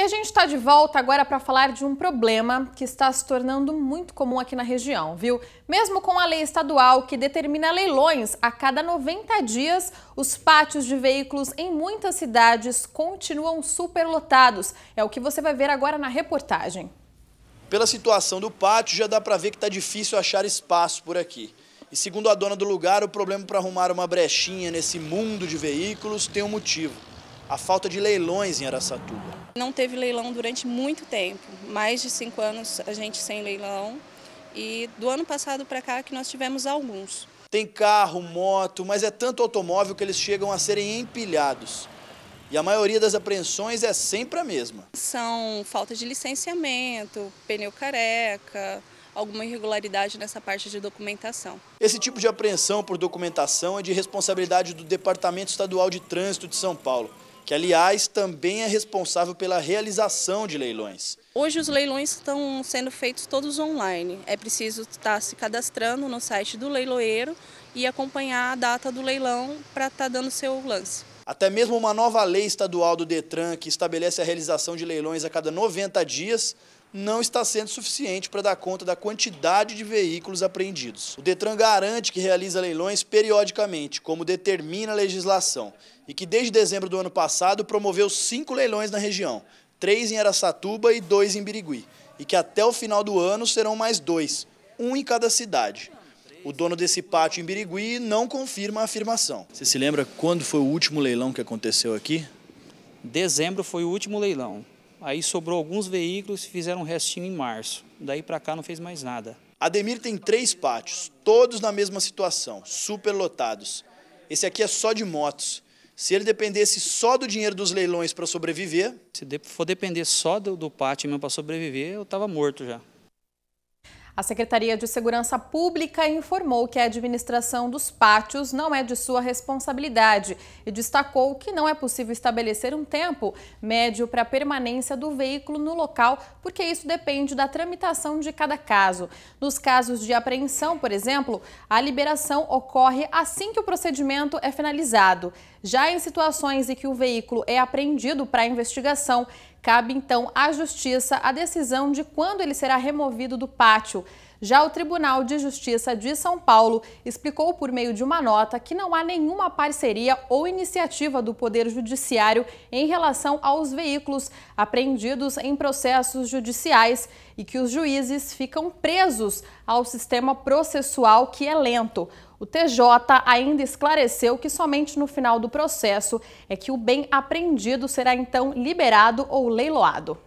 E a gente está de volta agora para falar de um problema que está se tornando muito comum aqui na região, viu? Mesmo com a lei estadual que determina leilões a cada 90 dias, os pátios de veículos em muitas cidades continuam superlotados. É o que você vai ver agora na reportagem. Pela situação do pátio, já dá para ver que está difícil achar espaço por aqui. E segundo a dona do lugar, o problema para arrumar uma brechinha nesse mundo de veículos tem um motivo a falta de leilões em Araçatuba. Não teve leilão durante muito tempo, mais de cinco anos a gente sem leilão e do ano passado para cá que nós tivemos alguns. Tem carro, moto, mas é tanto automóvel que eles chegam a serem empilhados. E a maioria das apreensões é sempre a mesma. São falta de licenciamento, pneu careca, alguma irregularidade nessa parte de documentação. Esse tipo de apreensão por documentação é de responsabilidade do Departamento Estadual de Trânsito de São Paulo que, aliás, também é responsável pela realização de leilões. Hoje os leilões estão sendo feitos todos online. É preciso estar se cadastrando no site do leiloeiro e acompanhar a data do leilão para estar tá dando seu lance. Até mesmo uma nova lei estadual do Detran, que estabelece a realização de leilões a cada 90 dias, não está sendo suficiente para dar conta da quantidade de veículos apreendidos. O Detran garante que realiza leilões periodicamente, como determina a legislação, e que desde dezembro do ano passado promoveu cinco leilões na região, três em Araçatuba e dois em Birigui, e que até o final do ano serão mais dois, um em cada cidade. O dono desse pátio em Birigui não confirma a afirmação. Você se lembra quando foi o último leilão que aconteceu aqui? Dezembro foi o último leilão. Aí sobrou alguns veículos e fizeram um restinho em março. Daí para cá não fez mais nada. Ademir tem três pátios, todos na mesma situação, superlotados. Esse aqui é só de motos. Se ele dependesse só do dinheiro dos leilões para sobreviver... Se for depender só do, do pátio mesmo para sobreviver, eu estava morto já. A Secretaria de Segurança Pública informou que a administração dos pátios não é de sua responsabilidade e destacou que não é possível estabelecer um tempo médio para a permanência do veículo no local, porque isso depende da tramitação de cada caso. Nos casos de apreensão, por exemplo, a liberação ocorre assim que o procedimento é finalizado. Já em situações em que o veículo é apreendido para investigação, cabe então à Justiça a decisão de quando ele será removido do pátio. Já o Tribunal de Justiça de São Paulo explicou por meio de uma nota que não há nenhuma parceria ou iniciativa do Poder Judiciário em relação aos veículos apreendidos em processos judiciais e que os juízes ficam presos ao sistema processual que é lento. O TJ ainda esclareceu que somente no final do processo é que o bem apreendido será então liberado ou leiloado.